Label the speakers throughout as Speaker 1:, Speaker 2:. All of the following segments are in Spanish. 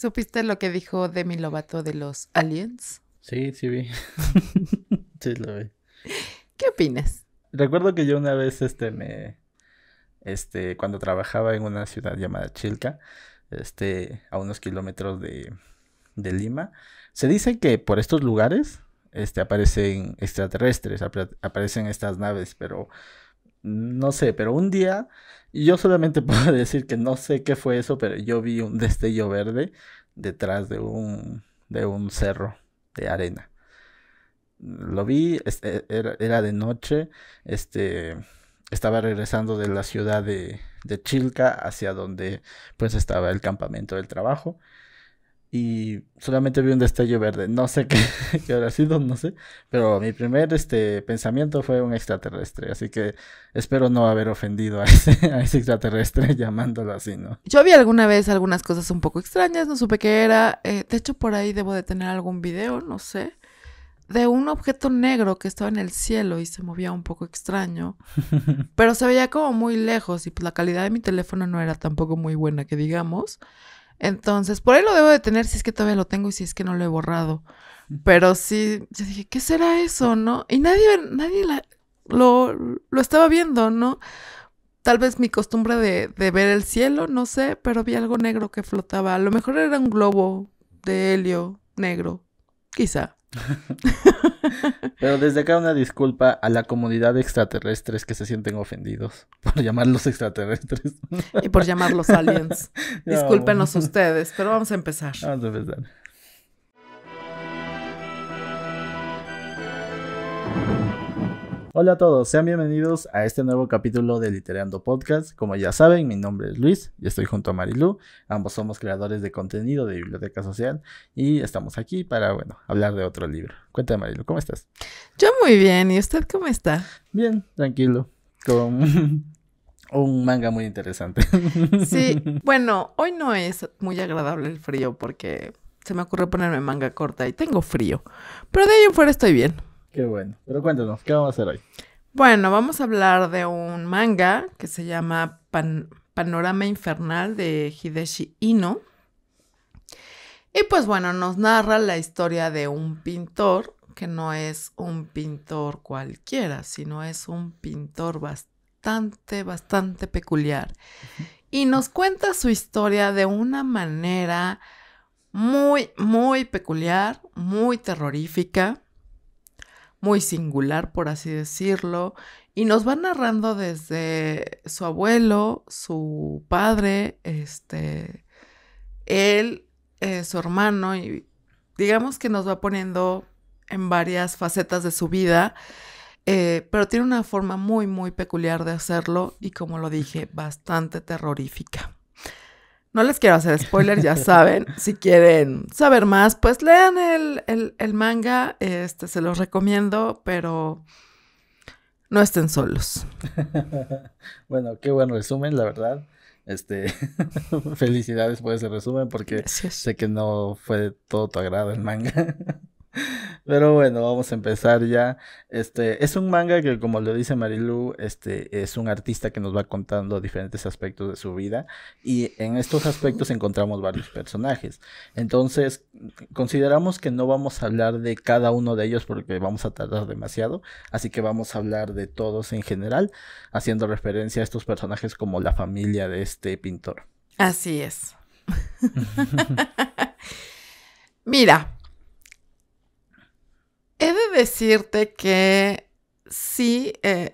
Speaker 1: ¿Supiste lo que dijo Demi Lovato de los aliens?
Speaker 2: Sí, sí vi. sí lo vi.
Speaker 1: ¿Qué opinas?
Speaker 2: Recuerdo que yo una vez este me este cuando trabajaba en una ciudad llamada Chilca, este a unos kilómetros de de Lima, se dice que por estos lugares este aparecen extraterrestres, aparecen estas naves, pero no sé, pero un día yo solamente puedo decir que no sé qué fue eso, pero yo vi un destello verde detrás de un, de un cerro de arena. Lo vi, e, era, de noche, este, estaba regresando de la ciudad de, de Chilca hacia donde pues estaba el campamento del trabajo y solamente vi un destello verde. No sé qué, habrá sido, no sé. Pero mi primer este, pensamiento fue un extraterrestre. Así que espero no haber ofendido a ese, extraterrestre llamándolo así, ¿no?
Speaker 1: Yo vi alguna vez algunas cosas un poco extrañas, no supe qué era. Eh, de hecho, por ahí debo de tener algún video, no sé. De un objeto negro que estaba en el cielo y se movía un poco extraño. Pero se veía como muy lejos y pues la calidad de mi teléfono no era tampoco muy buena, que digamos. Entonces, por ahí lo debo de tener si es que todavía lo tengo y si es que no lo he borrado. Pero sí, yo dije, ¿qué será eso, no? Y nadie, nadie lo, lo, estaba viendo, ¿no? Tal vez mi costumbre de, de, ver el cielo, no sé, pero vi algo negro que flotaba. A lo mejor era un globo de helio negro, quizá.
Speaker 2: Pero desde acá una disculpa a la comunidad de extraterrestres que se sienten ofendidos por llamarlos extraterrestres. y por llamarlos aliens. Discúlpenos ustedes,
Speaker 1: pero vamos a empezar. Vamos
Speaker 2: a empezar. Hola a todos, sean bienvenidos a este nuevo capítulo de Literando Podcast. Como ya saben, mi nombre es Luis y estoy junto a Marilu. Ambos somos creadores de contenido de Biblioteca Social y estamos aquí para, bueno, hablar de otro libro. Cuéntame, Marilu, ¿cómo estás?
Speaker 1: Yo muy bien, ¿y usted cómo está? Bien, tranquilo, con un manga muy interesante. Sí, bueno, hoy no es muy agradable el frío porque se me ocurre ponerme manga corta y tengo frío, pero de ahí en fuera estoy bien. Qué bueno. Pero cuéntanos, ¿qué vamos a hacer hoy? Bueno, vamos a hablar de un manga que se llama Panorama Infernal de Hideshi Ino. Y pues bueno, nos narra la historia de un pintor que no es un pintor cualquiera, sino es un pintor bastante, bastante peculiar. Y nos cuenta su historia de una manera muy, muy peculiar, muy terrorífica muy singular, por así decirlo, y nos va narrando desde su abuelo, su padre, este, él, eh, su hermano, y digamos que nos va poniendo en varias facetas de su vida, eh, pero tiene una forma muy, muy peculiar de hacerlo y como lo dije, bastante terrorífica. No les quiero hacer spoilers, ya saben. Si quieren saber más, pues lean el, manga. Este, se los recomiendo, pero no estén solos. bueno,
Speaker 2: qué buen resumen, la verdad. Este, felicidades por ese resumen, porque sé que no fue todo tu agrado el manga. Pero bueno, vamos a empezar ya. Este es un manga que, como le dice Marilu, este es un artista que nos va contando diferentes aspectos de su vida y en estos aspectos encontramos varios personajes. Entonces, consideramos que no vamos a hablar de cada uno de ellos porque vamos a tardar demasiado, así que vamos a hablar de todos en general, haciendo referencia a estos personajes como la familia de este pintor.
Speaker 1: Así es. Mira, He de decirte que sí, eh,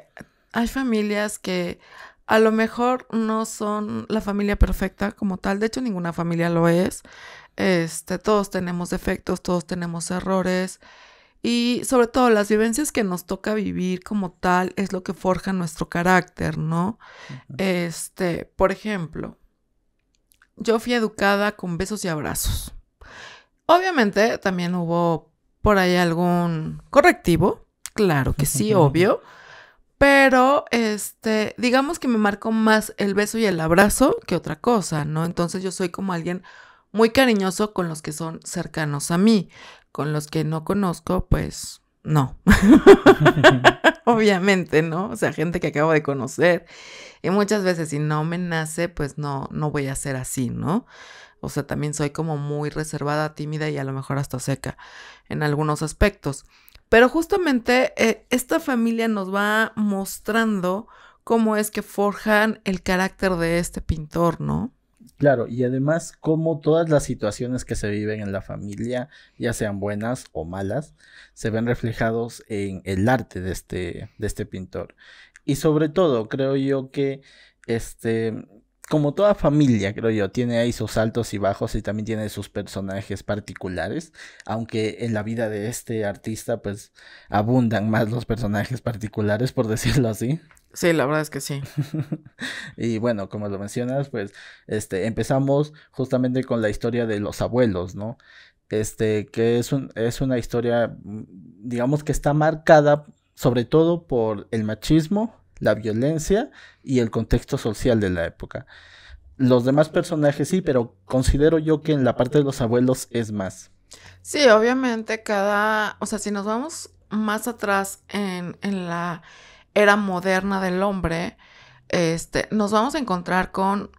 Speaker 1: hay familias que a lo mejor no son la familia perfecta como tal, de hecho ninguna familia lo es. Este, todos tenemos defectos, todos tenemos errores y sobre todo las vivencias que nos toca vivir como tal es lo que forja nuestro carácter, ¿no? Este, por ejemplo, yo fui educada con besos y abrazos. Obviamente también hubo por ahí algún correctivo, claro que sí, obvio, pero este, digamos que me marcó más el beso y el abrazo que otra cosa, ¿no? Entonces yo soy como alguien muy cariñoso con los que son cercanos a mí, con los que no conozco, pues no. Obviamente, ¿no? O sea, gente que acabo de conocer. Y muchas veces si no me nace, pues no, no voy a ser así, ¿no? O sea, también soy como muy reservada, tímida y a lo mejor hasta seca en algunos aspectos. Pero justamente eh, esta familia nos va mostrando cómo es que forjan el carácter de este pintor, ¿no?
Speaker 2: Claro, y además cómo todas las situaciones que se viven en la familia, ya sean buenas o malas, se ven reflejados en el arte de este, de este pintor. Y sobre todo, creo yo que este, como toda familia, creo yo, tiene ahí sus altos y bajos y también tiene sus personajes particulares, aunque en la vida de este artista pues abundan más los personajes particulares, por decirlo así. Sí, la verdad es que sí. y bueno, como lo mencionas, pues este empezamos justamente con la historia de los abuelos, ¿no? Este que es un, es una historia mm, digamos que está marcada sobre todo por el machismo la violencia y el contexto social de la época. Los demás personajes sí, pero considero yo que en la parte de los abuelos es más.
Speaker 1: Sí, obviamente cada, o sea, si nos vamos más atrás en, en la era moderna del hombre, este, nos vamos a encontrar con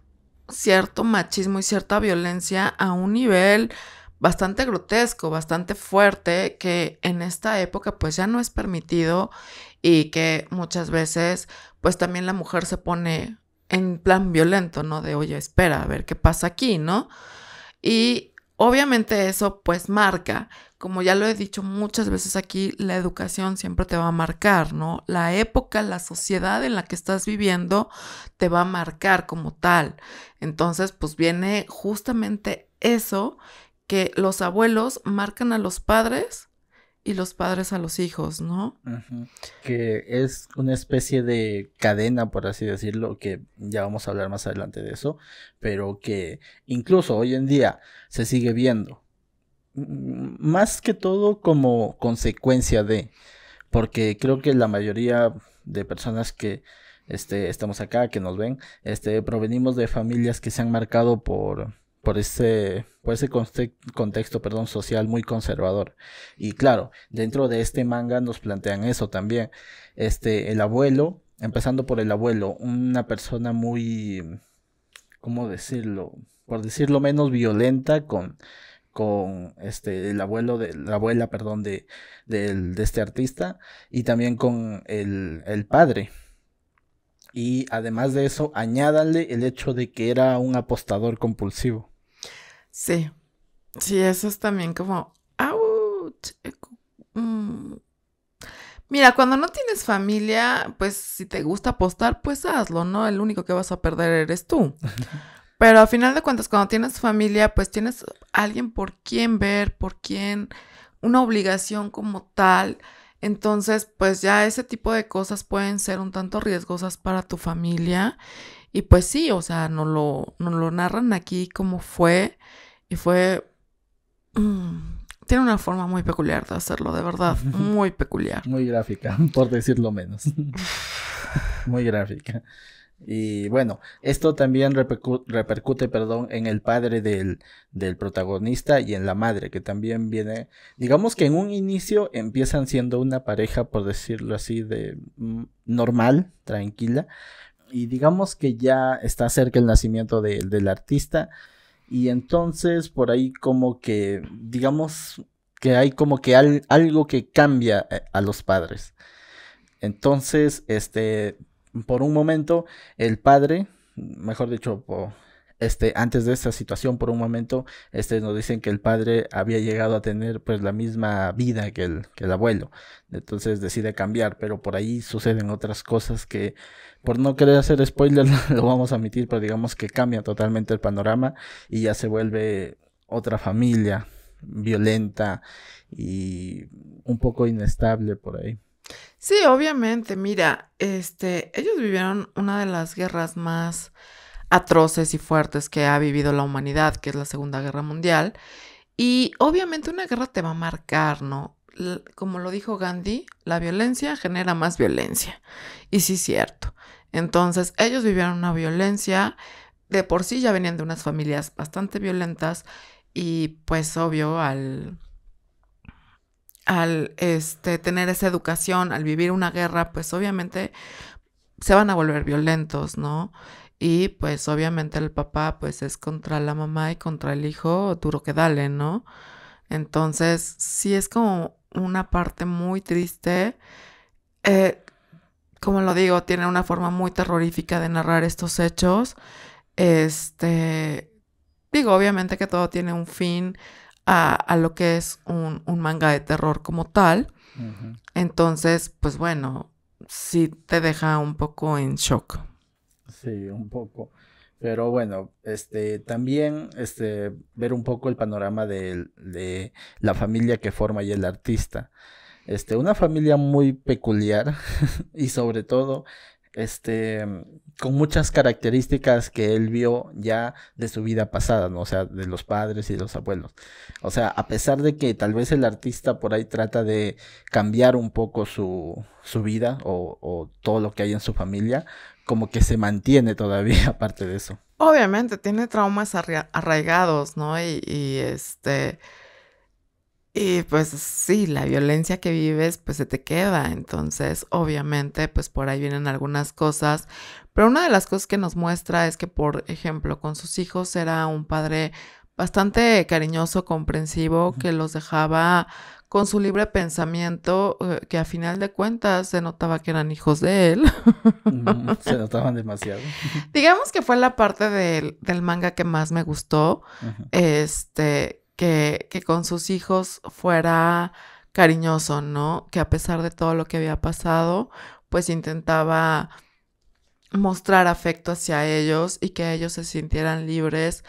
Speaker 1: cierto machismo y cierta violencia a un nivel bastante grotesco, bastante fuerte, que en esta época pues ya no es permitido y que muchas veces pues también la mujer se pone en plan violento, ¿no? De, oye, espera, a ver qué pasa aquí, ¿no? Y obviamente eso pues marca, como ya lo he dicho muchas veces aquí, la educación siempre te va a marcar, ¿no? La época, la sociedad en la que estás viviendo te va a marcar como tal. Entonces pues viene justamente eso que los abuelos marcan a los padres y los padres a los hijos, ¿no?
Speaker 2: Que es una especie de cadena, por así decirlo, que ya vamos a hablar más adelante de eso, pero que incluso hoy en día se sigue viendo. Más que todo como consecuencia de, porque creo que la mayoría de personas que este, estamos acá, que nos ven, este, provenimos de familias que se han marcado por por ese, por ese contexto perdón, social muy conservador. Y claro, dentro de este manga nos plantean eso también. Este, el abuelo, empezando por el abuelo, una persona muy, ¿cómo decirlo? Por decirlo menos violenta con, con este el abuelo de la abuela perdón de, de este artista y también con el, el, padre y además de eso añádanle el hecho de que era un apostador compulsivo Sí,
Speaker 1: sí, eso es también como, mm. Mira, cuando no tienes familia, pues si te gusta apostar, pues hazlo, ¿no? El único que vas a perder eres tú. Pero al final de cuentas, cuando tienes familia, pues tienes alguien por quien ver, por quien, una obligación como tal. Entonces, pues ya ese tipo de cosas pueden ser un tanto riesgosas para tu familia. Y pues sí, o sea, no lo, no lo narran aquí como fue. Y fue... Mm, tiene una forma muy peculiar de hacerlo, de verdad, muy peculiar.
Speaker 2: muy gráfica, por decirlo menos. muy gráfica. Y bueno, esto también repercute, perdón, en el padre del, del, protagonista y en la madre, que también viene, digamos que en un inicio empiezan siendo una pareja, por decirlo así, de mm, normal, tranquila, y digamos que ya está cerca el nacimiento del artista, y entonces por ahí como que, digamos que hay como que algo que cambia eh, a los padres. Entonces, este, por un momento, el padre, mejor dicho, este, antes de esta situación por un momento, este, nos dicen que el padre había llegado a tener pues la misma vida que el, que el abuelo. Entonces decide cambiar, pero por ahí suceden otras cosas que por no querer hacer spoiler lo vamos a admitir, pero digamos que cambia totalmente el panorama y ya se vuelve otra familia violenta y un poco inestable por ahí.
Speaker 1: Sí, obviamente, mira, este, ellos vivieron una de las guerras más atroces y fuertes que ha vivido la humanidad, que es la Segunda Guerra Mundial. Y obviamente una guerra te va a marcar, ¿no? Como lo dijo Gandhi, la violencia genera más violencia. Y sí, cierto. Entonces, ellos vivieron una violencia, de por sí ya venían de unas familias bastante violentas y pues obvio al al este, tener esa educación, al vivir una guerra, pues obviamente se van a volver violentos, ¿no? Y pues obviamente el papá pues es contra la mamá y contra el hijo, duro que dale, ¿no? Entonces sí es como una parte muy triste. Eh, como lo digo, tiene una forma muy terrorífica de narrar estos hechos. Este, digo, obviamente que todo tiene un fin a, lo que es un, manga de terror como tal. Entonces, pues bueno, sí te deja un poco en shock.
Speaker 2: Sí, un poco. Pero bueno, este, también este, ver un poco el panorama de, la familia que forma y el artista. Este, una familia muy peculiar y sobre todo este, con muchas características que él vio ya de su vida pasada, ¿no? O sea, de los padres y los abuelos. O sea, a pesar de que tal vez el artista por ahí trata de cambiar un poco su, su vida o, o, todo lo que hay en su familia, como que se mantiene todavía aparte de eso.
Speaker 1: Obviamente, tiene traumas arraigados, ¿no? Y, este... Y pues sí, la violencia que vives pues se te queda. Entonces, obviamente, pues por ahí vienen algunas cosas. Pero una de las cosas que nos muestra es que, por ejemplo, con sus hijos era un padre bastante cariñoso, comprensivo, que los dejaba con su libre pensamiento, eh, que a final de cuentas se notaba que eran hijos de él. se notaban demasiado. Digamos que fue la parte del, manga que más me gustó, este, que, que con sus hijos fuera cariñoso, ¿no? Que a pesar de todo lo que había pasado, pues intentaba mostrar afecto hacia ellos y que ellos se sintieran libres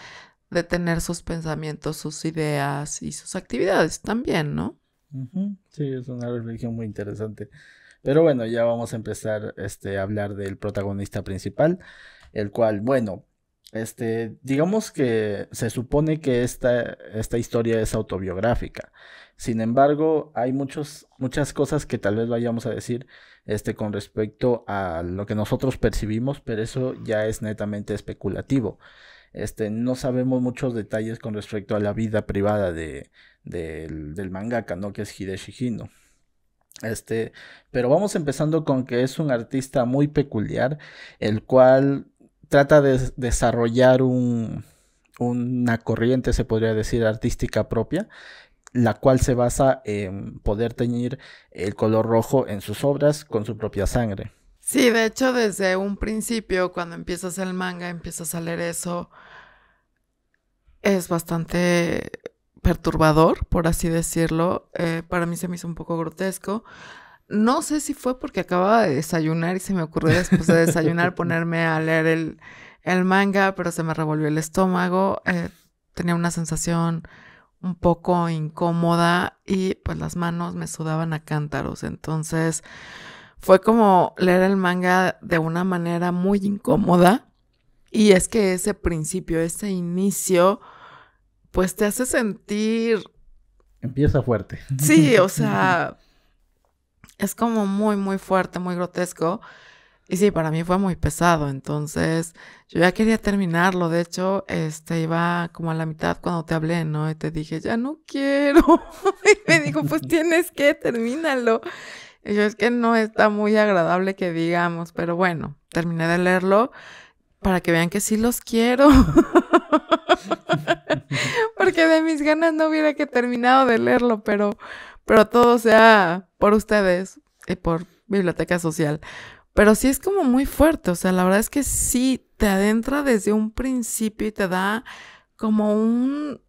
Speaker 1: de tener sus pensamientos, sus ideas y sus actividades también, ¿no?
Speaker 2: Sí, es una religión muy interesante. Pero bueno, ya vamos a empezar este, a hablar del protagonista principal, el cual, bueno, este, digamos que se supone que esta, esta historia es autobiográfica. Sin embargo, hay muchos, muchas cosas que tal vez vayamos a decir este, con respecto a lo que nosotros percibimos, pero eso ya es netamente especulativo. Este, no sabemos muchos detalles con respecto a la vida privada de, del, mangaka, ¿no? Que es Hideshi Este, pero vamos empezando con que es un artista muy peculiar, el cual trata de desarrollar un, una corriente, se podría decir, artística propia, la cual se basa en poder teñir el color rojo en sus obras con su propia sangre.
Speaker 1: Sí, de hecho, desde un principio, cuando empiezas el manga, empiezas a leer eso, es bastante perturbador, por así decirlo. Eh, para mí se me hizo un poco grotesco. No sé si fue porque acababa de desayunar y se me ocurrió después de desayunar ponerme a leer el, manga, pero se me revolvió el estómago. Eh, tenía una sensación un poco incómoda y pues las manos me sudaban a cántaros. Entonces fue como leer el manga de una manera muy incómoda. Y es que ese principio, ese inicio, pues te hace sentir...
Speaker 2: Empieza fuerte. Sí, o sea,
Speaker 1: es como muy, muy fuerte, muy grotesco. Y sí, para mí fue muy pesado, entonces yo ya quería terminarlo, de hecho, este iba como a la mitad cuando te hablé, ¿no? Y te dije, ya no quiero. y me dijo, pues tienes que, terminarlo yo es que no está muy agradable que digamos, pero bueno, terminé de leerlo para que vean que sí los quiero. Porque de mis ganas no hubiera que terminado de leerlo, pero, pero todo sea por ustedes y por Biblioteca Social. Pero sí es como muy fuerte, o sea, la verdad es que sí te adentra desde un principio y te da como un,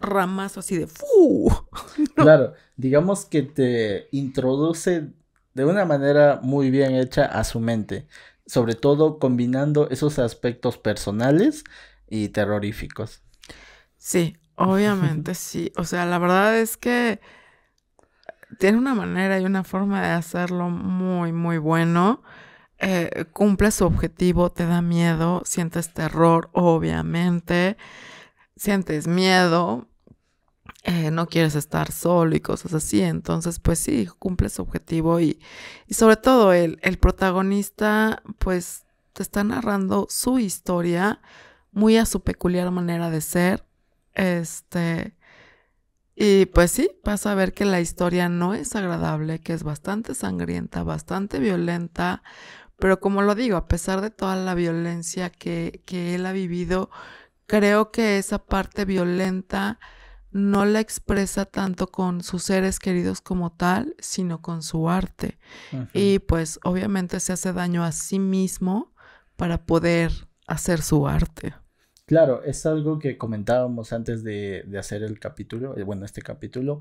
Speaker 1: ramazo así de ¡fu!
Speaker 2: Claro, digamos que te introduce de una manera muy bien hecha a su mente, sobre todo combinando esos
Speaker 1: aspectos personales y terroríficos. Sí, obviamente sí, o sea, la verdad es que tiene una manera y una forma de hacerlo muy, muy bueno. Eh, cumple su objetivo, te da miedo, sientes terror, obviamente, sientes miedo, eh, no quieres estar solo y cosas así. Entonces, pues sí, cumple su objetivo y, sobre todo el, el, protagonista, pues te está narrando su historia muy a su peculiar manera de ser. Este. Y pues sí, vas a ver que la historia no es agradable, que es bastante sangrienta, bastante violenta, pero como lo digo, a pesar de toda la violencia que, que él ha vivido, creo que esa parte violenta no la expresa tanto con sus seres queridos como tal, sino con su arte. Y pues obviamente se hace daño a sí mismo para poder hacer su arte.
Speaker 2: Claro, es algo que comentábamos antes de, hacer el capítulo, eh, bueno, este capítulo,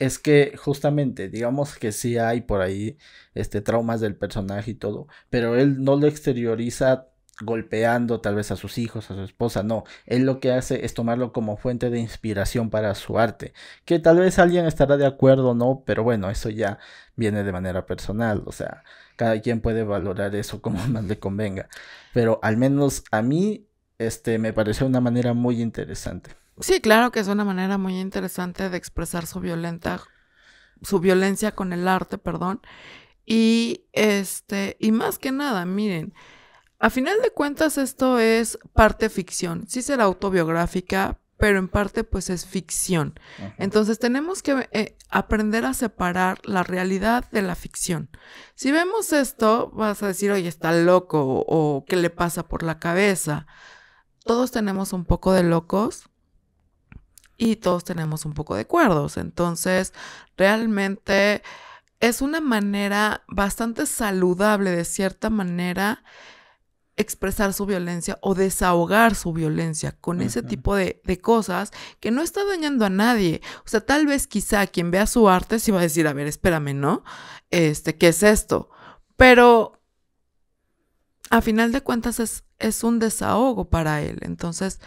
Speaker 2: es que justamente, digamos que sí hay por ahí este, traumas del personaje y todo, pero él no lo exterioriza golpeando tal vez a sus hijos, a su esposa, no, él lo que hace es tomarlo como fuente de inspiración para su arte, que tal vez alguien estará de acuerdo no, pero bueno, eso ya viene de manera personal, o sea, cada quien puede valorar eso como más le convenga, pero al menos a mí este me pareció una manera muy interesante.
Speaker 1: Sí, claro que es una manera muy interesante de expresar su violenta su violencia con el arte, perdón. Y este y más que nada, miren, a final de cuentas esto es parte ficción, sí será autobiográfica, pero en parte pues es ficción. Entonces tenemos que eh, aprender a separar la realidad de la ficción. Si vemos esto, vas a decir, oye, está loco o qué le pasa por la cabeza. Todos tenemos un poco de locos y todos tenemos un poco de cuerdos. Entonces, realmente es una manera bastante saludable, de cierta manera, expresar su violencia o desahogar su violencia con ese tipo de, cosas que no está dañando a nadie. O sea, tal vez quizá quien vea su arte se va a decir, a ver, espérame, ¿no? Este, ¿qué es esto? Pero a final de cuentas es, es un desahogo para él. Entonces,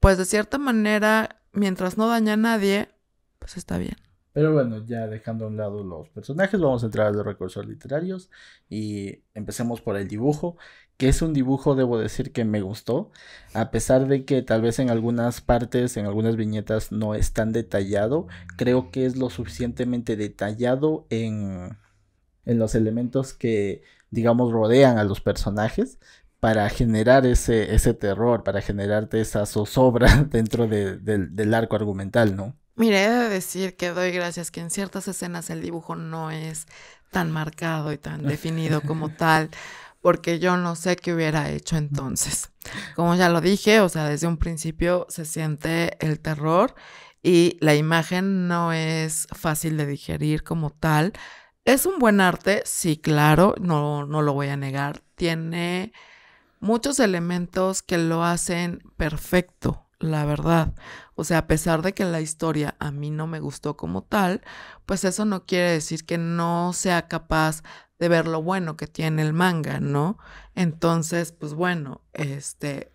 Speaker 1: pues de cierta manera, mientras no daña a nadie, pues está bien.
Speaker 2: Pero bueno, ya dejando a un lado los personajes, vamos a entrar a los recursos literarios y empecemos por el dibujo, que es un dibujo, debo decir, que me gustó, a pesar de que tal vez en algunas partes, en algunas viñetas no es tan detallado, creo que es lo suficientemente detallado en, los elementos que, digamos, rodean a los personajes para generar ese, ese terror, para generarte esa zozobra dentro del arco argumental, ¿no?
Speaker 1: Mire, he de decir que doy gracias que en ciertas escenas el dibujo no es tan marcado y tan definido como tal, porque yo no sé qué hubiera hecho entonces. Como ya lo dije, o sea, desde un principio se siente el terror y la imagen no es fácil de digerir como tal. Es un buen arte, sí, claro, no, no lo voy a negar. Tiene muchos elementos que lo hacen perfecto la verdad. O sea, a pesar de que la historia a mí no me gustó como tal, pues eso no quiere decir que no sea capaz de ver lo bueno que tiene el manga, ¿no? Entonces, pues bueno, este,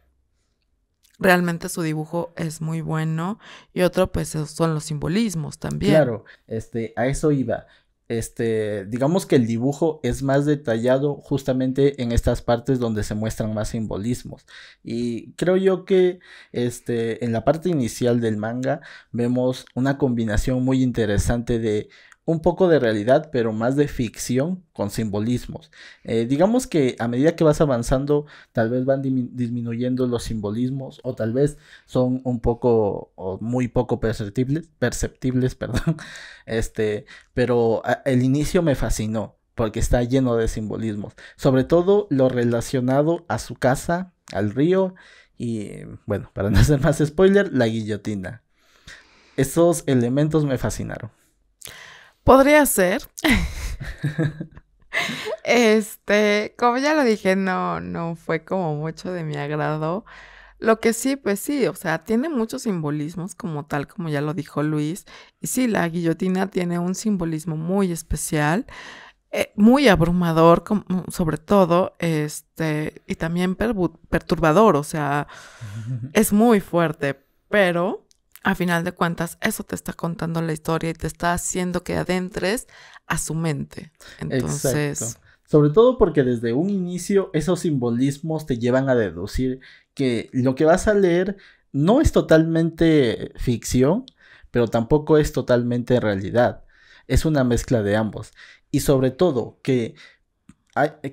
Speaker 1: realmente su dibujo es muy bueno y otro pues son los simbolismos también. Claro,
Speaker 2: este, a eso iba este, digamos que el dibujo es más detallado justamente en estas partes donde se muestran más simbolismos. Y creo yo que este, en la parte inicial del manga vemos una combinación muy interesante de un poco de realidad, pero más de ficción con simbolismos. Eh, digamos que a medida que vas avanzando, tal vez van disminuyendo los simbolismos o tal vez son un poco o muy poco perceptibles, perceptibles, perdón. Este, pero ah, el inicio me fascinó porque está lleno de simbolismos, sobre todo lo relacionado a su casa, al río y, bueno, para no hacer más spoiler, la guillotina. Esos elementos me fascinaron.
Speaker 1: Podría ser. este, como ya lo dije, no, no fue como mucho de mi agrado. Lo que sí, pues sí, o sea, tiene muchos simbolismos como tal, como ya lo dijo Luis. Y sí, la guillotina tiene un simbolismo muy especial, eh, muy abrumador, sobre todo, este, y también perturbador, o sea, es muy fuerte, pero a final de cuentas, eso te está contando la historia y te está haciendo que adentres a su mente. Entonces. Exacto.
Speaker 2: Sobre todo porque desde un inicio esos simbolismos te llevan a deducir que lo que vas a leer no es totalmente ficción, pero tampoco es totalmente realidad. Es una mezcla de ambos. Y sobre todo que,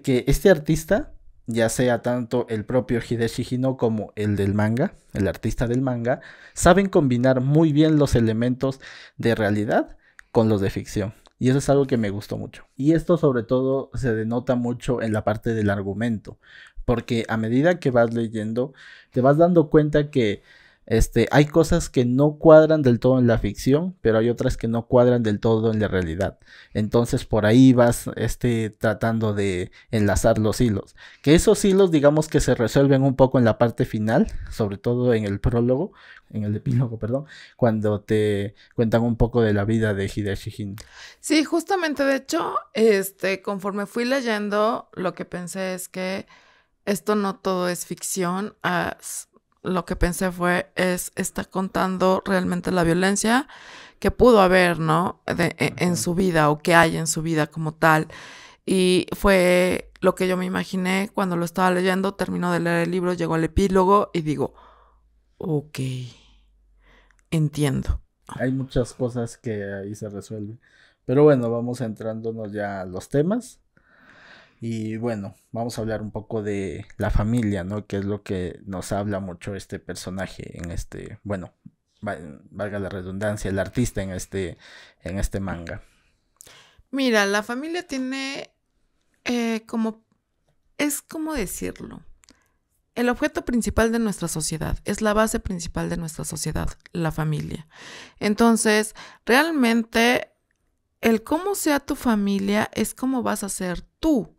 Speaker 2: que este artista ya sea tanto el propio Hideshi Hino como el del manga, el artista del manga, saben combinar muy bien los elementos de realidad con los de ficción. Y eso es algo que me gustó mucho. Y esto sobre todo se denota mucho en la parte del argumento, porque a medida que vas leyendo, te vas dando cuenta que este, hay cosas que no cuadran del todo en la ficción, pero hay otras que no cuadran del todo en la realidad. Entonces por ahí vas este, tratando de enlazar los hilos. Que esos hilos digamos que se resuelven un poco en la parte final, sobre todo en el prólogo, en el epílogo, perdón, cuando te cuentan un poco de la vida de Hideashihin.
Speaker 1: Sí, justamente de hecho, este, conforme fui leyendo, lo que pensé es que esto no todo es ficción lo que pensé fue, es, está contando realmente la violencia que pudo haber, ¿no? De, e, en su vida o que hay en su vida como tal. Y fue lo que yo me imaginé cuando lo estaba leyendo, terminó de leer el libro, llegó al epílogo y digo, ok, entiendo.
Speaker 2: Hay muchas cosas que ahí se resuelven. Pero bueno, vamos entrándonos ya a los temas. Y bueno, vamos a hablar un poco de la familia, ¿no? Que es lo que nos habla mucho este personaje en este, bueno, valga la redundancia, el artista en este, en este manga.
Speaker 1: Mira, la familia tiene eh, como, es como decirlo, el objeto principal de nuestra sociedad, es la base principal de nuestra sociedad, la familia. Entonces, realmente, el cómo sea tu familia es cómo vas a ser tú.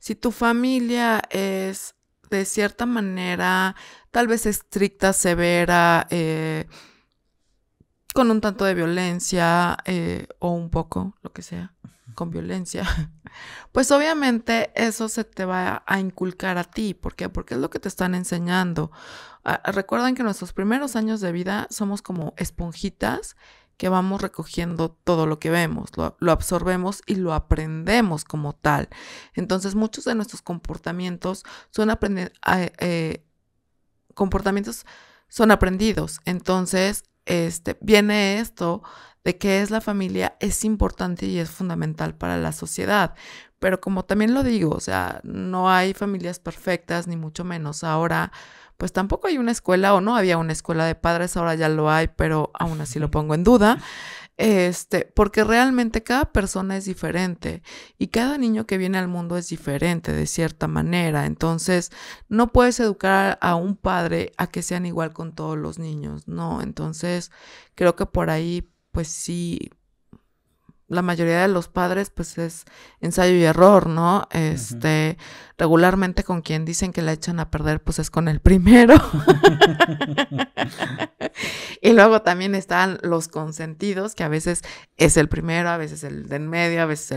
Speaker 1: Si tu familia es de cierta manera, tal vez estricta, severa, eh, con un tanto de violencia eh, o un poco, lo que sea, con violencia, pues obviamente eso se te va a inculcar a ti. ¿Por qué? Porque es lo que te están enseñando. Ah, recuerden que en nuestros primeros años de vida somos como esponjitas que vamos recogiendo todo lo que vemos, lo, absorbemos y lo aprendemos como tal. Entonces muchos de nuestros comportamientos son, eh, comportamientos son aprendidos. Entonces este, viene esto de que es la familia es importante y es fundamental para la sociedad. Pero como también lo digo, o sea, no hay familias perfectas, ni mucho menos. Ahora pues tampoco hay una escuela o no había una escuela de padres, ahora ya lo hay, pero aún así lo pongo en duda. Este, porque realmente cada persona es diferente y cada niño que viene al mundo es diferente de cierta manera. Entonces, no puedes educar a un padre a que sean igual con todos los niños, ¿no? Entonces, creo que por ahí, pues sí, la mayoría de los padres, pues es ensayo y error, ¿no? Este, regularmente con quien dicen que la echan a perder, pues es con el primero. y luego también están los consentidos, que a veces es el primero, a veces el de en medio, a veces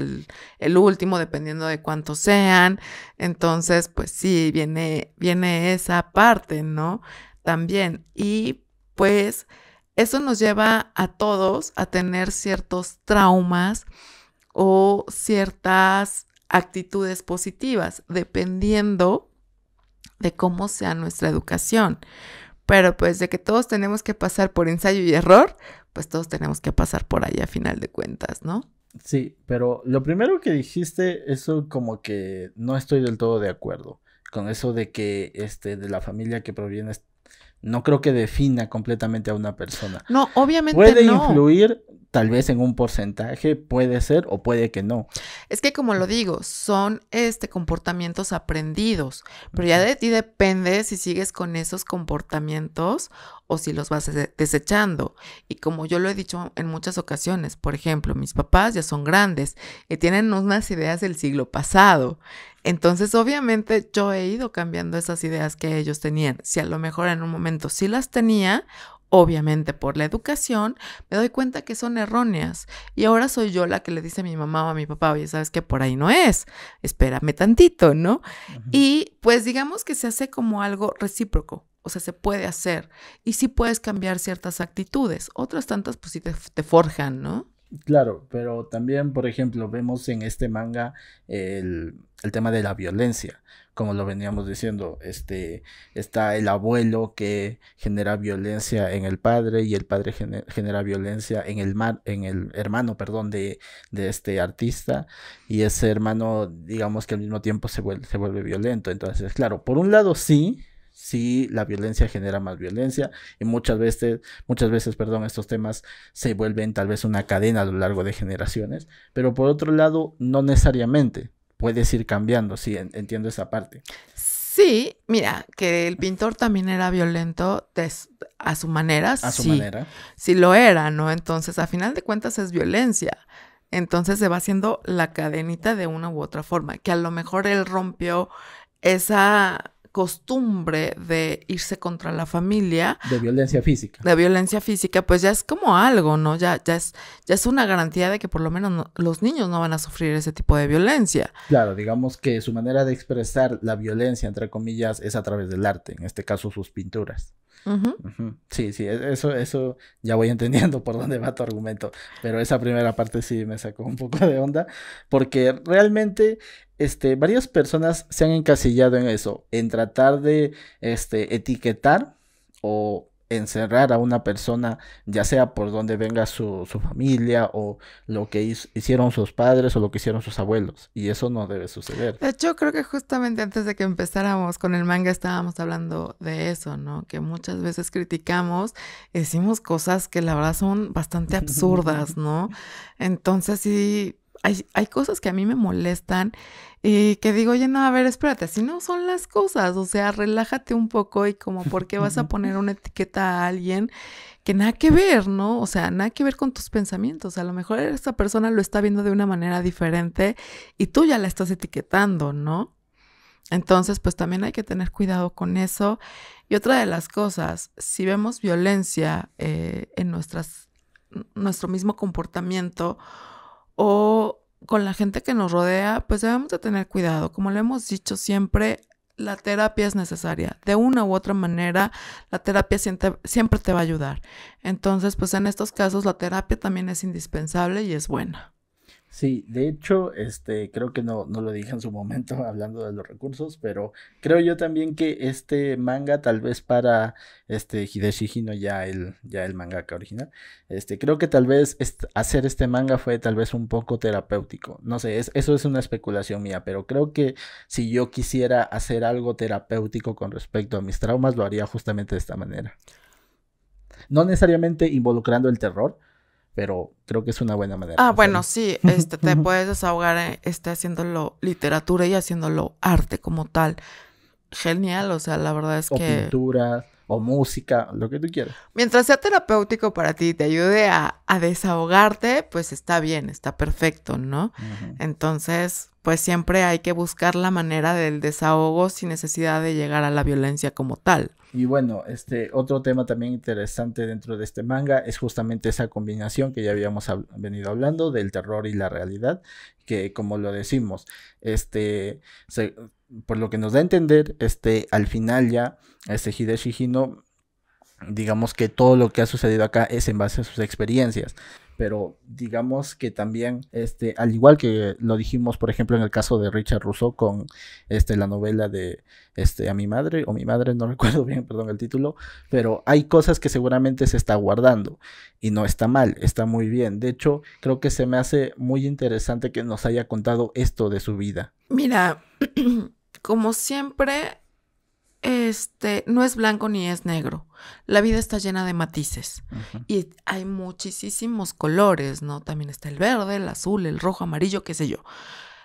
Speaker 1: el, último, dependiendo de cuántos sean. Entonces, pues sí, viene, viene esa parte, ¿no? También. Y pues eso nos lleva a todos a tener ciertos traumas o ciertas actitudes positivas, dependiendo de cómo sea nuestra educación. Pero pues de que todos tenemos que pasar por ensayo y error, pues todos tenemos que pasar por ahí a final de cuentas, ¿no?
Speaker 2: Sí, pero lo primero que dijiste, eso como que no estoy del todo de acuerdo con eso de que este de la familia que proviene no creo que defina completamente a una persona.
Speaker 1: No, obviamente. Puede influir
Speaker 2: tal vez en un porcentaje puede ser o puede que no.
Speaker 1: Es que como lo digo, son este comportamientos aprendidos, pero ya de ti depende si sigues con esos comportamientos o si los vas desechando. Y como yo lo he dicho en muchas ocasiones, por ejemplo, mis papás ya son grandes y tienen unas ideas del siglo pasado. Entonces, obviamente, yo he ido cambiando esas ideas que ellos tenían. Si a lo mejor en un momento sí las tenía, obviamente por la educación, me doy cuenta que son erróneas. Y ahora soy yo la que le dice a mi mamá o a mi papá, oye, sabes que por ahí no es, espérame tantito, ¿no? Y pues digamos que se hace como algo recíproco. O sea, se puede hacer. Y sí puedes cambiar ciertas actitudes. Otras tantas, pues sí te, forjan, ¿no?
Speaker 2: Claro, pero también, por ejemplo, vemos en este manga el, el tema de la violencia como lo veníamos diciendo, este, está el abuelo que genera violencia en el padre y el padre genera violencia en el, mar, en el hermano, perdón, de, este artista y ese hermano, digamos que al mismo tiempo se vuelve, se vuelve violento. Entonces, claro, por un lado sí, sí la violencia genera más violencia y muchas veces, muchas veces, perdón, estos temas se vuelven tal vez una cadena a lo largo de generaciones, pero por otro lado, no necesariamente puedes ir cambiando, sí, entiendo esa parte.
Speaker 1: Sí, mira, que el pintor también era violento a su manera. A su manera. Sí lo era, ¿no? Entonces, a final de cuentas es violencia. Entonces se va haciendo la cadenita de una u otra forma, que a lo mejor él rompió esa costumbre de irse contra la familia. De violencia física. De violencia física, pues ya es como algo, ¿no? Ya, ya, es, ya es una garantía de que por lo menos los niños no van a sufrir ese tipo de violencia.
Speaker 2: Claro, digamos que su manera de expresar la violencia, entre comillas, es a través del arte, en este caso sus pinturas. Sí, sí, e-, eso, eso ya voy entendiendo por dónde va tu argumento, pero esa primera parte sí me sacó un poco de onda, porque realmente este, varias personas se han encasillado en eso, en tratar de este, etiquetar o encerrar a una persona, ya sea por donde venga su, familia o lo que hicieron sus padres o lo que hicieron sus abuelos. Y eso no debe suceder.
Speaker 1: De hecho, creo que justamente antes de que empezáramos con el manga estábamos hablando de eso, ¿no? Que muchas veces criticamos, decimos cosas que la verdad son bastante absurdas, ¿no? Entonces sí hay, cosas que a mí me molestan y eh, que digo, oye, no, a ver, espérate, así no son las cosas, o sea, relájate un poco y como, ¿por qué vas a poner una etiqueta a alguien que nada que ver, ¿no? O sea, nada que ver con tus pensamientos, a lo mejor esta persona lo está viendo de una manera diferente y tú ya la estás etiquetando, ¿no? Entonces, pues también hay que tener cuidado con eso. Y otra de las cosas, si vemos violencia eh, en nuestras, nuestro mismo comportamiento, o con la gente que nos rodea, pues debemos de tener cuidado. Como le hemos dicho siempre, la terapia es necesaria. De una u otra manera, la terapia siempre te va a ayudar. Entonces, pues en estos casos, la terapia también es indispensable y es buena.
Speaker 2: Sí, de hecho, este, creo que no, no lo dije en su momento hablando de los recursos, pero creo yo también que este manga, tal vez para este Hideshi Hino, ya el, ya el mangaka original, este, creo que tal vez hacer este manga fue tal vez un poco terapéutico. No sé, eso es una especulación mía, pero creo que si yo quisiera hacer algo terapéutico con respecto a mis traumas, lo haría justamente de esta manera. No necesariamente involucrando el terror, pero creo que es una buena manera. Ah, bueno, sí, este, te puedes
Speaker 1: desahogar eh, este, haciéndolo literatura y haciéndolo arte como tal genial, o sea, la verdad es o que...
Speaker 2: Pinturas o música, lo que tú quieras.
Speaker 1: Mientras sea terapéutico para ti y te ayude a, desahogarte, pues está bien, está perfecto, ¿no? Entonces, pues siempre hay que buscar la manera del desahogo sin necesidad de llegar a la violencia como tal.
Speaker 2: Y bueno, este otro tema también interesante dentro de este manga es justamente esa combinación que ya habíamos venido hablando del terror y la realidad, que como lo decimos, este por lo que nos da a entender, este, al final ya, este Hideshi digamos que todo lo que ha sucedido acá es en base a sus experiencias. Pero digamos que también, este, al igual que lo dijimos, por ejemplo, en el caso de Richard Russo con este, la novela de este, A mi madre, o mi madre, no recuerdo bien, perdón el título, pero hay cosas que seguramente se está guardando y no está mal, está muy bien. De hecho, creo que se me hace muy interesante que nos haya contado esto de su vida.
Speaker 1: Mira, como siempre, este, no es blanco ni es negro. La vida está llena de matices y hay muchísimos colores, ¿no? También está el verde, el azul, el rojo, amarillo, qué sé yo.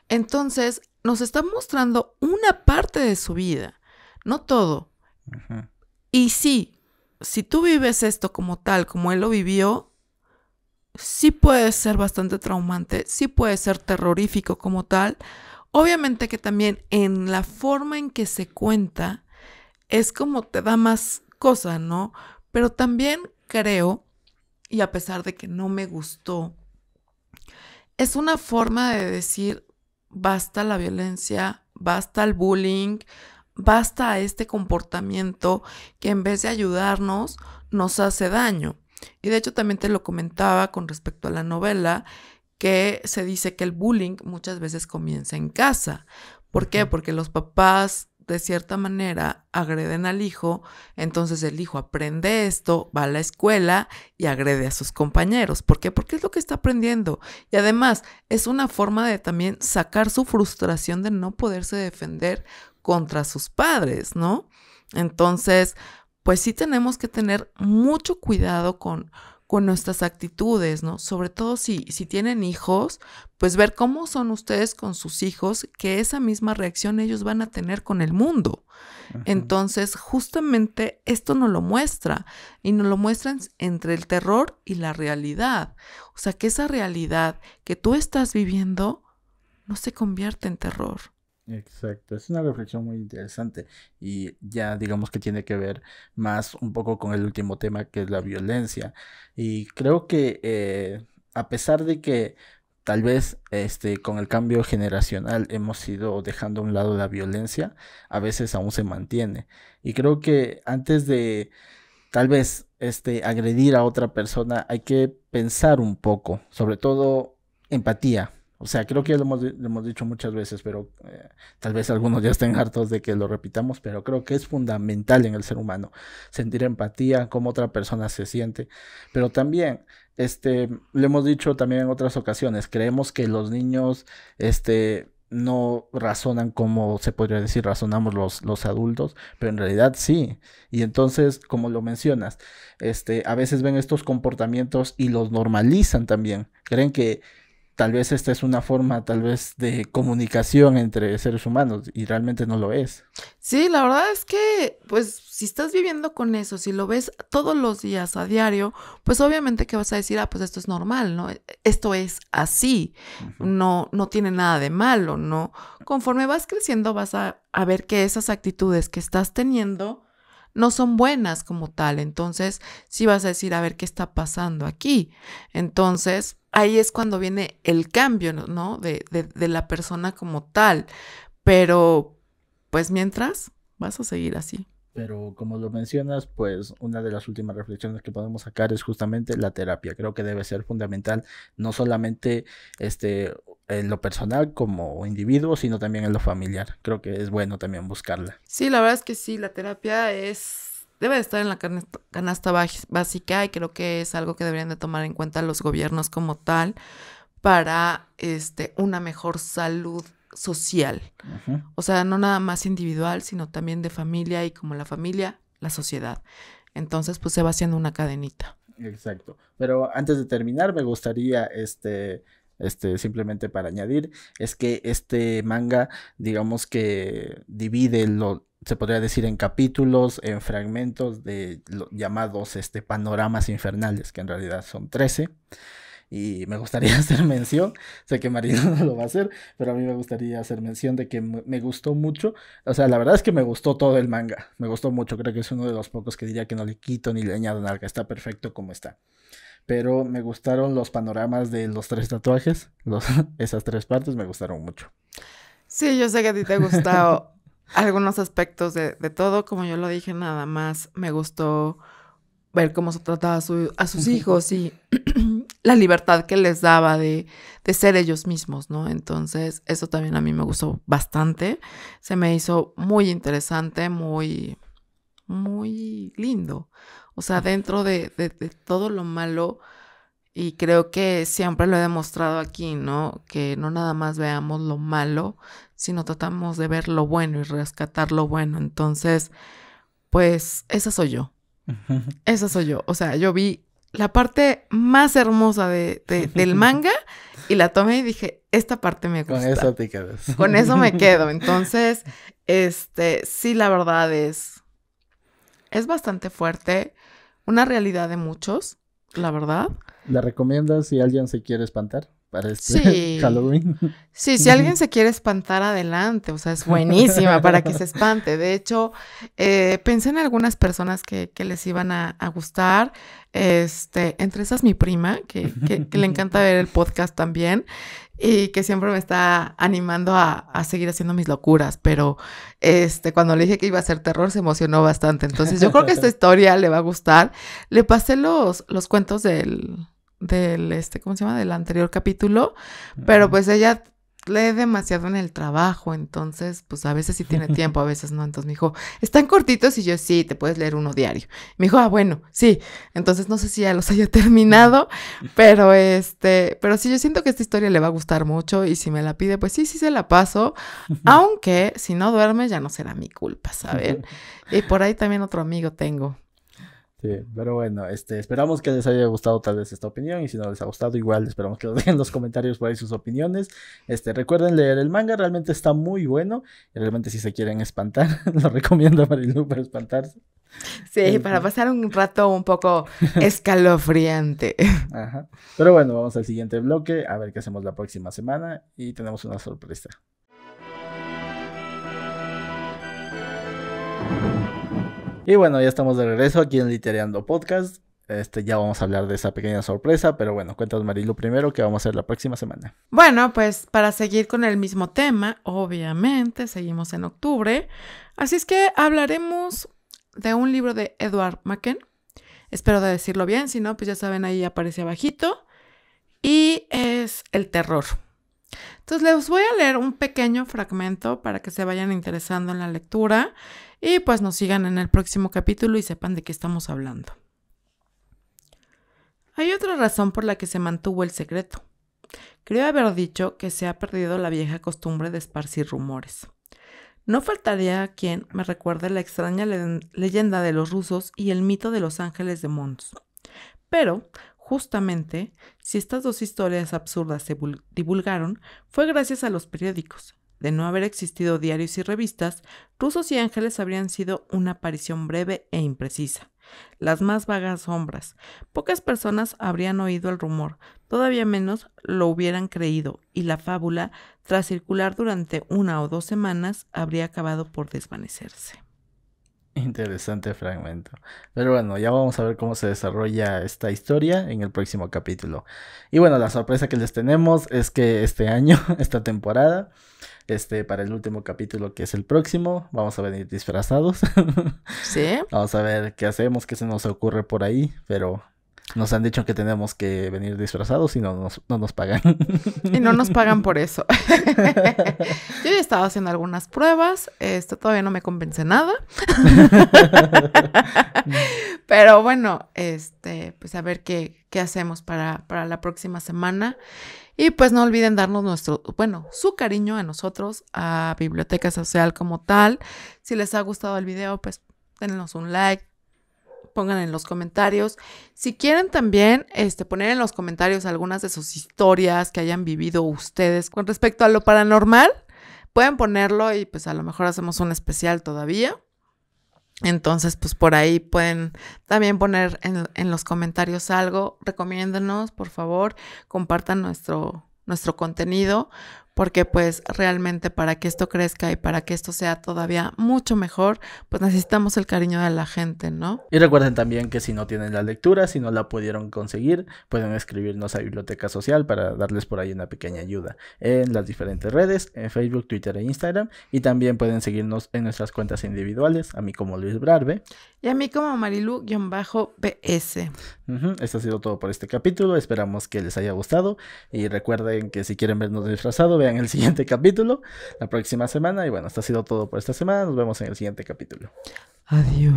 Speaker 1: Entonces, nos está mostrando una parte de su vida, no todo. Y sí, si tú vives esto como tal, como él lo vivió, sí puede ser bastante traumante, sí puede ser terrorífico como tal, Obviamente que también en la forma en que se cuenta es como te da más cosa, ¿no? Pero también creo, y a pesar de que no me gustó, es una forma de decir, basta la violencia, basta el bullying, basta este comportamiento que en vez de ayudarnos nos hace daño. Y de hecho también te lo comentaba con respecto a la novela, que se dice que el bullying muchas veces comienza en casa. ¿Por qué? Porque los papás de cierta manera agreden al hijo, entonces el hijo aprende esto, va a la escuela y agrede a sus compañeros. ¿Por qué? Porque es lo que está aprendiendo. Y además es una forma de también sacar su frustración de no poderse defender contra sus padres, ¿no? Entonces, pues sí tenemos que tener mucho cuidado con, con nuestras actitudes, ¿no? Sobre todo si, si tienen hijos, pues ver cómo son ustedes con sus hijos, que esa misma reacción ellos van a tener con el mundo. Entonces, justamente esto nos lo muestra y nos lo muestran entre el terror y la realidad. O sea, que esa realidad que tú estás viviendo no se convierte en terror.
Speaker 2: Exacto, es una reflexión muy interesante y ya digamos que tiene que ver más un poco con el último tema que es la violencia. Y creo que eh, a pesar de que tal vez este, con el cambio generacional hemos ido dejando a un lado la violencia, a veces aún se mantiene. Y creo que antes de tal vez este, agredir a otra persona hay que pensar un poco, sobre todo empatía o sea, creo que ya lo hemos, dicho muchas veces, pero eh, tal vez algunos ya estén hartos de que lo repitamos, pero creo que es fundamental en el ser humano sentir empatía, cómo otra persona se siente, pero también este, lo hemos dicho también en otras ocasiones, creemos que los niños, este, no razonan como se podría decir razonamos los, los adultos, pero en realidad sí. Y entonces, como lo mencionas, este, a veces ven estos comportamientos y los normalizan también. Creen que tal vez esta es una forma tal vez de comunicación entre seres humanos y realmente no lo es.
Speaker 1: Sí, la verdad es que pues si estás viviendo con eso, si lo ves todos los días a diario, pues obviamente que vas a decir, ah, pues esto es normal, ¿no? Esto es así, no, no tiene nada de malo, ¿no? Conforme vas creciendo vas a, a ver que esas actitudes que estás teniendo no son buenas como tal, entonces sí vas a decir, a ver qué está pasando aquí. Entonces, ahí es cuando viene el cambio, ¿no? De, de, de la persona como tal. Pero, pues mientras, vas a seguir así.
Speaker 2: Pero como lo mencionas, pues una de las últimas reflexiones que podemos sacar es justamente la terapia. Creo que debe ser fundamental, no solamente este, en lo personal como individuo, sino también en lo familiar. Creo que es bueno también buscarla.
Speaker 1: Sí, la verdad es que sí, la terapia es debe de estar en la canasta, básica y creo que es algo que deberían de tomar en cuenta los gobiernos como tal para este, una mejor salud social. O sea, no nada más individual, sino también de familia y como la familia, la sociedad. Entonces, pues se va haciendo una cadenita. Exacto.
Speaker 2: Pero antes de terminar, me gustaría este este, simplemente para añadir, es que este manga, digamos que divide lo, se podría decir en capítulos, en fragmentos de llamados este, panoramas infernales, que en realidad son 13. Y me gustaría hacer mención, sé que Marino no lo va a hacer, pero a mí me gustaría hacer mención de que me gustó mucho. O sea, la verdad es que me gustó todo el manga, me gustó mucho, creo que es uno de los pocos que diría que no le quito ni le añado nada, que está perfecto como está pero me gustaron los panoramas de los tres tatuajes, los, esas tres partes me gustaron mucho.
Speaker 1: Sí, yo sé que a ti te ha gustado algunos aspectos de, todo, como yo lo dije, nada más me gustó ver cómo se trataba a, sus hijos y la libertad que les daba de, ser ellos mismos, ¿no? Entonces, eso también a mí me gustó bastante. Se me hizo muy interesante, muy, muy lindo. O sea, dentro de, de todo lo malo, y creo que siempre lo he demostrado aquí, ¿no? Que no nada más veamos lo malo, sino tratamos de ver lo bueno y rescatar lo bueno. Entonces, pues esa soy yo. Esa soy yo. O sea, yo vi la parte más hermosa de, del manga y la tomé y dije, esta parte me gusta. Con eso te
Speaker 2: quedas. Con eso me quedo. Entonces,
Speaker 1: este, sí, la verdad es, es bastante fuerte. Una realidad de muchos, la verdad.
Speaker 2: ¿La recomiendas si alguien se quiere espantar? para este sí. Halloween. Sí, si alguien se
Speaker 1: quiere espantar adelante, o sea, es buenísima para que se espante. De hecho, eh, pensé en algunas personas que, les iban a, gustar. Este, entre esas mi prima, que, le encanta ver el podcast también y que siempre me está animando a, seguir haciendo mis locuras, pero este, cuando le dije que iba a ser terror se emocionó bastante. Entonces yo creo que esta historia le va a gustar. Le pasé los cuentos del, del este, ¿cómo se llama? Del anterior capítulo, pero pues ella lee demasiado en el trabajo, entonces pues a veces sí tiene tiempo, a veces no, entonces me dijo, están cortitos y yo sí, te puedes leer uno diario. Me dijo, ah, bueno, sí, entonces no sé si ya los haya terminado, pero este, pero sí, yo siento que esta historia le va a gustar mucho y si me la pide, pues sí, sí se la paso, aunque si no duerme ya no será mi culpa, ¿saben? Y por ahí también otro amigo tengo
Speaker 2: Sí, pero bueno, este, esperamos que les haya gustado tal vez esta opinión y si no les ha gustado igual esperamos que lo dejen en los comentarios por ahí sus opiniones. Este, recuerden leer el manga, realmente está muy bueno y realmente si se quieren espantar, lo recomiendo a Marilu para espantarse.
Speaker 1: Sí, eh, para eh. pasar un rato un poco
Speaker 2: escalofriante. Ajá. Pero bueno, vamos al siguiente bloque, a ver qué hacemos la próxima semana y tenemos una sorpresa. Y bueno, ya estamos de regreso aquí en Litereando Podcast. Este, ya vamos a hablar de esa pequeña sorpresa, pero bueno, cuéntanos Marilu primero que vamos a hacer la próxima semana.
Speaker 1: Bueno, pues para seguir con el mismo tema, obviamente seguimos en octubre, así es que hablaremos de un libro de Edward Macken. Espero de decirlo bien, si no, pues ya saben, ahí aparece abajito. Y es El terror. Entonces les voy a leer un pequeño fragmento para que se vayan interesando en la lectura y pues nos sigan en el próximo capítulo y sepan de qué estamos hablando. Hay otra razón por la que se mantuvo el secreto. Creo haber dicho que se ha perdido la vieja costumbre de esparcir rumores. No faltaría quien me recuerde la extraña leyenda de los rusos y el mito de los ángeles de Mons. Pero, justamente, si estas dos historias absurdas se divulgaron, fue gracias a los periódicos, de no haber existido diarios y revistas, Rusos y Ángeles habrían sido una aparición breve e imprecisa. Las más vagas sombras. Pocas personas habrían oído el rumor, todavía menos lo hubieran creído, y la fábula, tras circular durante una o dos semanas, habría acabado por desvanecerse.
Speaker 2: Interesante fragmento. Pero bueno, ya vamos a ver cómo se desarrolla esta historia en el próximo capítulo. Y bueno, la sorpresa que les tenemos es que este año, esta temporada, este, para el último capítulo que es el próximo. Vamos a venir disfrazados. Sí. Vamos a ver qué hacemos, qué se nos ocurre por ahí, pero nos han dicho que tenemos que venir disfrazados y no nos, no nos pagan. Y no nos
Speaker 1: pagan por eso. Yo he estado haciendo algunas pruebas, esto todavía no me convence nada. Pero bueno, este, pues a ver qué, qué hacemos para, para la próxima semana. Y pues no olviden darnos nuestro, bueno, su cariño a nosotros, a Biblioteca Social como tal. Si les ha gustado el video, pues denos un like, pongan en los comentarios. Si quieren también este, poner en los comentarios algunas de sus historias que hayan vivido ustedes con respecto a lo paranormal, pueden ponerlo y pues a lo mejor hacemos un especial todavía. Entonces, pues por ahí pueden también poner en, en los comentarios algo. Recomiéndanos, por favor, compartan nuestro, nuestro contenido porque pues realmente para que esto crezca y para que esto sea todavía mucho mejor, pues necesitamos el cariño de la gente, ¿no?
Speaker 2: Y recuerden también que si no tienen la lectura, si no la pudieron conseguir, pueden escribirnos a Biblioteca Social para darles por ahí una pequeña ayuda en las diferentes redes, en Facebook, Twitter e Instagram, y también pueden seguirnos en nuestras cuentas individuales, a mí como Luis Brarbe. Y a
Speaker 1: mí como Marilu-PS.
Speaker 2: Esto ha sido todo por este capítulo, esperamos que les haya gustado y recuerden que si quieren vernos disfrazados, vean en el siguiente capítulo la próxima semana. Y bueno, esto ha sido todo por esta semana. Nos vemos en el siguiente capítulo.
Speaker 1: Adiós.